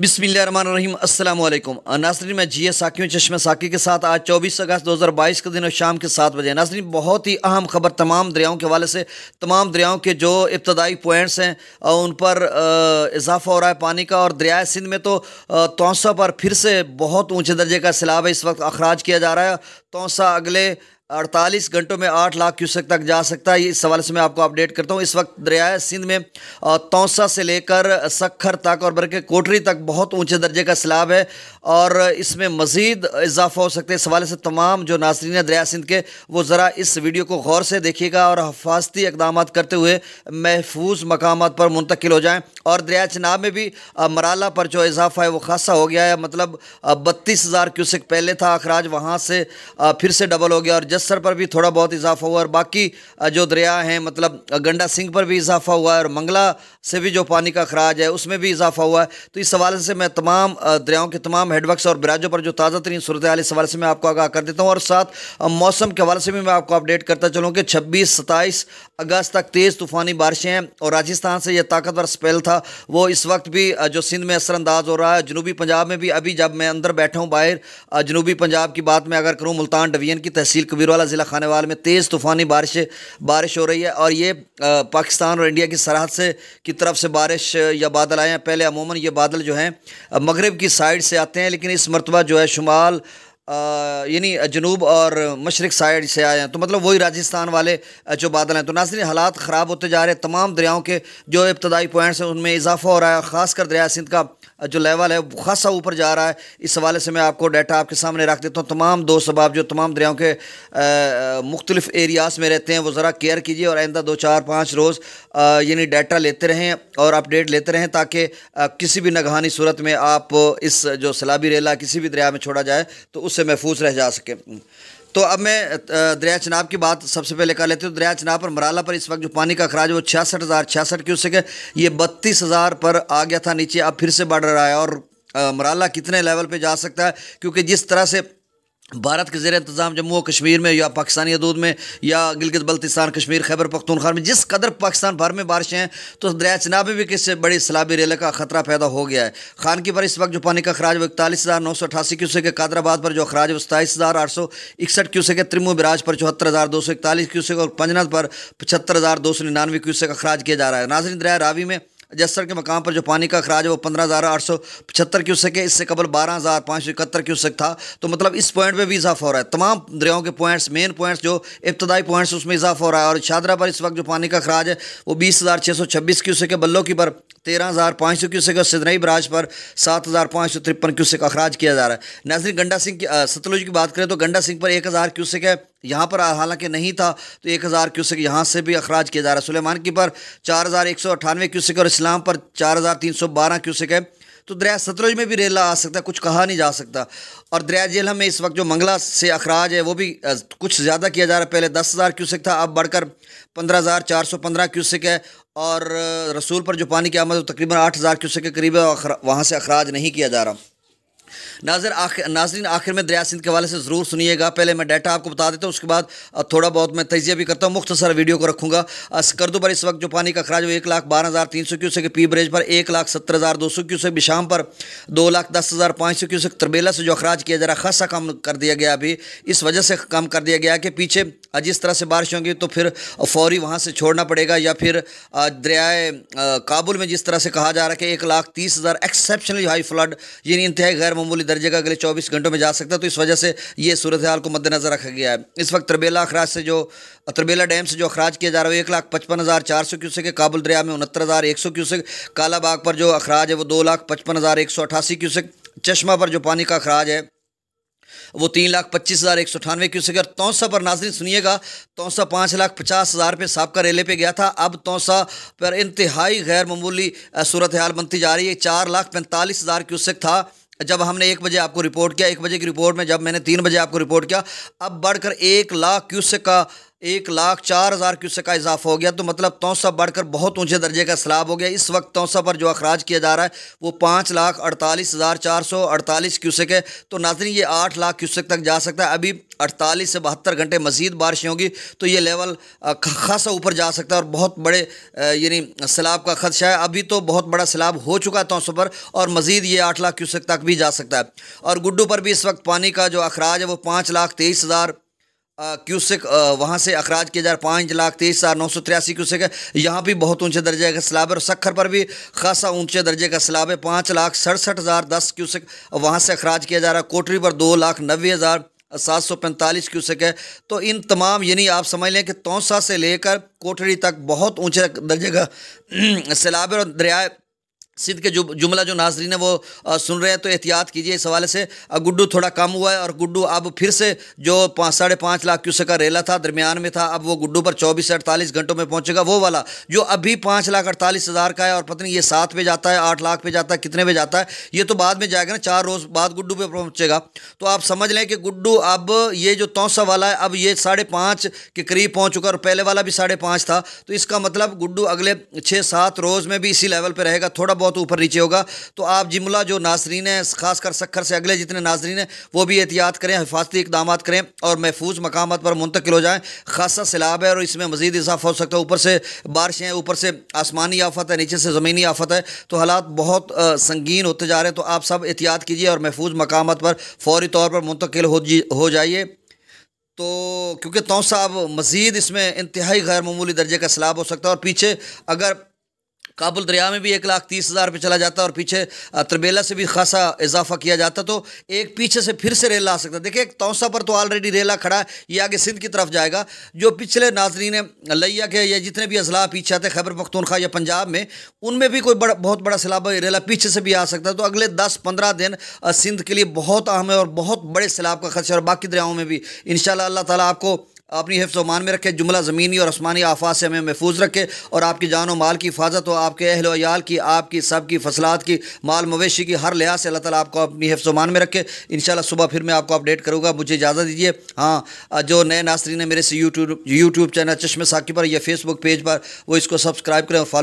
बिसमीम अल्लाम नासरीन मैं जी एस साकियों चश्मे साकी के साथ आज 24 अगस्त 2022 के दिन और शाम के सात बजे नासरीन बहुत ही अहम खबर तमाम दरियाओं के हवाले से तमाम दरियाओं के जो इब्तदाई पॉइंट्स हैं उन पर इजाफा हो रहा है पानी का और दरियाए सिंध में तो तोसा पर फिर से बहुत ऊँचे दर्जे का सैलाब है इस वक्त अखराज किया जा रहा है तोसा अगले अड़तालीस घंटों में आठ लाख क्यूसेक तक जा सकता है इस सवाल से मैं आपको अपडेट करता हूँ इस वक्त दरिया सिंध में तौसा से लेकर सखर तक और बल्कि कोटरी तक बहुत ऊंचे दर्जे का सैलाब है और इसमें मज़ीद इजाफा हो सकता है इस हवाले से तमाम जो नासरीन है दरिया सिंध के वो ज़रा इस वीडियो को गौर से देखिएगा और हफाजती इकदाम करते हुए महफूज मकाम पर मुंतकिल हो जाएँ और दरिया चनाब में भी मराला पर जो इजाफा है वो खासा हो गया है मतलब बत्तीस हज़ार क्यूसेक पहले था अखराज वहाँ से फिर से डबल हो गया और जस्सर पर भी थोड़ा बहुत इजाफा हुआ और बाकी जो दरिया हैं मतलब गंडा सिंह पर भी इजाफा हुआ है और मंगला से भी जो पानी का खराज है उसमें भी इजाफा हुआ है तो इस हवाले से मैं तमाम दरियाओं के तमाम हेडवर्कस और बराजों पर जो ताज़ा तरीन सूरत हाल इस हवाले से मैं आपको आगाह कर देता हूँ और साथ मौसम के हवाले से भी मैं आपको अपडेट करता चलूँ कि छब्बीस सताईस अगस्त तक तेज़ तूफ़ानी बारिशें हैं और राजस्थान से यह ताकतवर स्पेल था वो इस वक्त भी जो सिंध में असरानंदाज हो रहा है जनूबी पंजाब में भी अभी जब मैं अंदर बैठा हूँ बाहर जनूबी पंजाब की बात मैं अगर करूँ मुल्तान डवियन की तहसील कबीर बीरवाला ज़िला खानेवाल में तेज़ तूफ़ानी बारिश बारिश हो रही है और ये पाकिस्तान और इंडिया की सरहद से की तरफ से बारिश या बादल आए हैं पहले अमूमन ये बादल जो हैं मगरब की साइड से आते हैं लेकिन इस मरतबा जो है शुमाल यानी जनूब और मशरक साइड से आए हैं तो मतलब वही राजस्थान वाले जो बादल हैं तो नासरी हालात ख़राब होते जा रहे हैं तमाम दरियाओं के जो इब्तदाई पॉइंट्स हैं उनमें इजाफा हो रहा है ख़ासकर दरिया सिंध का जो लेवल है वो खासा ऊपर जा रहा है इस हवाले से मैं आपको डाटा आपके सामने रख देता हूँ तमाम दो सबाब जो तमाम दरियाओं के मुख्तलिफ एरियाज़ में रहते हैं वो ज़रा केयर कीजिए और आइंदा दो चार पाँच रोज़ यानी डाटा लेते रहें और अपडेट लेते रहें ताकि किसी भी नगहानी सूरत में आप इस जो सलाबी रेला किसी भी दरिया में छोड़ा जाए तो उससे महफूज रह जा सकें तो अब मैं दरिया चनाब की बात सबसे पहले कर लेते हैं तो दरिया चनाब पर मराला पर इस वक्त जो पानी का खराज वो छियासठ हज़ार छियासठ क्यूसिक है ये बत्तीस हज़ार पर आ गया था नीचे अब फिर से बढ़ रहा है और मराला कितने लेवल पे जा सकता है क्योंकि जिस तरह से भारत के ज़ेर इंतज़ाम जम्मू और कश्मीर में या पाकिस्तानी हदूद में या गिलगित बल्तिस्तान कश्मीर खैबर पख्तूनखार में जिस कदर पाकिस्तान भर में बारिशें हैं तो दरिया चिनाब में भी किसी बड़ी सलाबी रेले का खतरा पैदा हो गया है खान की पर इस वक्त जो पानी का खराज वो इकतालीस हज़ार नौ सौ अठासी क्यूसेक है कादराबाद पर जो खराज वो सताईस हज़ार आठ सौ इकसठ क्यूसेक है त्रिमू बिराज पर चौहत्तर हज़ार दो सौ इकतालीस क्यूसेक और पंजनाथ पर पचहत्तर हज़ार दो सौ निन्यानवे क्यूसेक का खराज किया जा रहा है नाजरन दरिया रावी में जसर के मकाम पर जो पानी का अखराज है वो पंद्रह हज़ार आठ सौ पचहत्तर क्यूसेक है इससे कबल बारह हज़ार पाँच सौ इकहत्तर क्यूसेक था तो मतलब इस पॉइंट पर भी इजाफा हो रहा है तमाम दरियाओं के पॉइंट्स मेन पॉइंट्स जो इब्तदाई पॉइंट्स उसमें इजाफा हो रहा है और शादरा पर इस वक्त जो पानी का अखराज है वो बीस हज़ार छः सौ छब्बीस क्यूसेक है बल्लो की पर तेरह हज़ार पाँच सौ क्यूसेक और सिदनई बराज पर सात हज़ार पाँच सौ तिरपन क्यूसेक अखराज किया जा रहा है नाजरी गंडा सिंह की सतलुज की बात करें तो गंडा सिंह पर एक हज़ार क्यूसेक है यहाँ पर हालांकि नहीं था तो एक हज़ार क्यूसिक यहाँ से भी अखराज किया जा रहा है सुलेमान की पर चार हज़ार एक सौ अठानवे क्यूसिक और इस्लाम पर चार हज़ार तीन सौ बारह क्यूसिक है तो दरिया सतलुज में भी रेला आ सकता है कुछ कहा नहीं जा सकता और दरिया जेलहम में इस वक्त जो मंगला से अखराज है वो भी कुछ ज़्यादा किया जा रहा है पहले दस हज़ार क्यूसिक था अब बढ़कर पंद्रह हज़ार चार सौ पंद्रह क्यूसिक है और रसूल पर जो पानी की आमद तकरीबन आठ हज़ार क्यूसिक के करीब है वहाँ से अखराज नहीं किया जा रहा नाजर आख नाजरीन आखिर में दरिया सिंध के हवाले से ज़रूर सुनिएगा पहले मैं डाटा आपको बता देता हूँ उसके बाद थोड़ा बहुत मैं तजिया भी करता हूँ मुख्तसर वीडियो को रखूँगा स्कर्दो पर इस वक्त जो पानी का खराज वो एक लाख बारह हज़ार तीन सौ क्यूसेक पी ब्रेज पर एक लाख सत्तर हज़ार दो सौ क्यूसेक बिशाम पर दो लाख दस हज़ार पाँच सौ क्यूसेक तरबेला से जो अखराज किया जा रहा खासा कम कर दिया गया अभी इस वजह से कम कर दिया गया कि पीछे जिस तरह से बारिश होंगी तो फिर फौरी वहाँ से छोड़ना पड़ेगा या फिर दरियाए काबुल में जिस तरह से कहा जा रहा है कि एक लाख तीस हज़ार एक्सेप्शनली हाई फ्लड यानी इंतहाई गैर मामूली दर्जे का अगले चौबीस घंटों में जा सकता है तो इस वजह से ये सूरत हाल को मद्देनज़र रखा गया है इस वक्त तरबेला अखराज से जो तरबेला डैम से जो अखराज किया जा रहा है वो एक लाख पचपन हज़ार चार सौ क्यूसेक है काबुल दरिया में उनहत्तर हज़ार एक सौ क्यूसेक कालाबाग पर जो अखराज है वो दो लाख पचपन हज़ार एक सौ अठासी क्यूसेक चश्मा पर जो पानी का अखराज है वो तीन लाख पच्चीस हज़ार एक सौ अठानवे क्यूसिक अगर तौसा पर नाजरीन सुनिएगा तौसा पाँच लाख पचास हज़ार पे सबका रेले पे गया था अब तौसा पर इंतहाई गैर ममूली सूरत हाल बनती जा रही है चार लाख पैंतालीस हज़ार क्यूसिक था जब हमने एक बजे आपको रिपोर्ट किया एक बजे की रिपोर्ट में जब मैंने तीन बजे आपको रिपोर्ट किया अब बढ़कर एक लाख क्यूसेक का एक लाख चार हज़ार क्यूसेक का इजाफा हो गया तो मतलब तोसा बढ़कर बहुत ऊंचे दर्जे का सलाब हो गया इस वक्त तोसा पर जो अखराज किया जा रहा है वो पाँच लाख अड़तालीस हज़ार चार सौ अड़तालीस क्यूसेक है तो नाजरी ये आठ लाख क्यूसेक तक जा सकता है अभी अड़तालीस से बहत्तर घंटे मजीद बारिशें होगी तो ये लेवल खासा ऊपर जा सकता है और बहुत बड़े यानी सैलाब का खदशा है अभी तो बहुत बड़ा सैलाब हो चुका है तोसों पर और मजीद ये आठ लाख क्यूसेक तक भी जा सकता है और गुड्डू पर भी इस वक्त पानी का जो अखराज है वो पाँच लाख तेईस हज़ार क्यूसेक वहाँ से अखराज किया जा रहा पाँच लाख तेईस हज़ार नौ सौ तिरासी क्यूसेक है यहाँ भी बहुत ऊंचे दर्जे का सलाब है और सखर पर भी खासा ऊंचे दर्जे का सलाब है पाँच लाख सड़सठ हज़ार दस क्यूसेक वहाँ से अखराज किया जा रहा है कोटरी पर दो लाख नब्बे हज़ार सात सौ पैंतालीस क्यूसेक है तो इन तमाम यानी आप समझ लें कि तोसा से लेकर कोटरी तक बहुत ऊँचे दर्जे का सैलाब और दरिया सिद्ध के जुब जुमला जो नाजरीन है वो सुन रहे हैं तो एहतियात कीजिए इस हवाले से गुड्डू थोड़ा कम हुआ है और गुड्डू अब फिर से जो पाँच साढ़े पाँच लाख क्यूसेक का रेला था दरमियान में था अब वो गुड्डू पर चौबीस से अड़तालीस घंटों में पहुंचेगा वो वाला जो अभी पाँच लाख अड़तालीस हज़ार का है और पता नहीं ये सात पे जाता है आठ लाख पे जाता है कितने पे जाता है ये तो बाद में जाएगा ना चार रोज़ बाद गुड्डू पर पहुँचेगा तो आप समझ लें कि गुड्डू अब ये जो तोसा वाला है अब ये साढ़े पाँच के करीब पहुँच चुका और पहले वाला भी साढ़े पाँच था तो इसका मतलब गुड्डू अगले छः सात रोज़ में भी इसी लेवल पर रहेगा थोड़ा बहुत ऊपर नीचे होगा तो आप जिमला जो नाजरीन है खासकर सखर से अगले जितने नाजरीन हैं वो भी एहतियात करें हिफाजती इकदाम करें और महफूज मकाम पर मुंतकिल हो जाएँ खासा सैलाब है और इसमें मजीद इजाफा हो सकता है ऊपर से बारिशें ऊपर से आसमानी आफत है नीचे से ज़मीनी आफत है तो हालात बहुत संगीन होते जा रहे हैं तो आप सब एहतियात कीजिए और महफूज मकाम पर फौरी तौर पर मुंतकिल हो जाइए तो क्योंकि तो साहब मज़ीद इसमें इंतहाई गैर मामूली दर्जे का सैलाब हो सकता है और पीछे अगर काबुल दरिया में भी एक लाख तीस हज़ार पर चला जाता और पीछे तरबेला से भी खासा इजाफा किया जाता तो एक पीछे से फिर से रेल आ सकता है देखिए एक तोसा पर तो ऑलरेडी रेला खड़ा है ये आगे सिंध की तरफ जाएगा जो पिछले नाजरीन लैया के या जितने भी अजला पीछे आते खैबर पख्तनखा या पंजाब में उनमें भी कोई बड़ा बहुत बड़ा सैलाब रेला पीछे से भी आ सकता है तो अगले दस पंद्रह दिन सिंध के लिए बहुत अहम है और बहुत बड़े सैलाब का खर्चा और बाकी दरियाओं में भी इन शाला तक अपनी हिफ्स मान में रखे जुमला ज़मीनी और आसमानी आफात से हमें महफूज रखे और आपकी जान व माल की हिफाजत हो आपके अहल वयाल की आपकी सब की फसलात की माल मवेशी की हर लिहाज से अल्लाह ताला आपको अपनी हिफ्स मान में रखे इन सुबह फिर मैं आपको अपडेट करूँगा मुझे इजाज़त दीजिए हाँ जो नए नासरीन ने मेरे से यूट्यूब यूट्यूब चैनल चश्मे साकी पर या फेसबुक पेज पर वो इसको सब्सक्राइब करें और फॉलो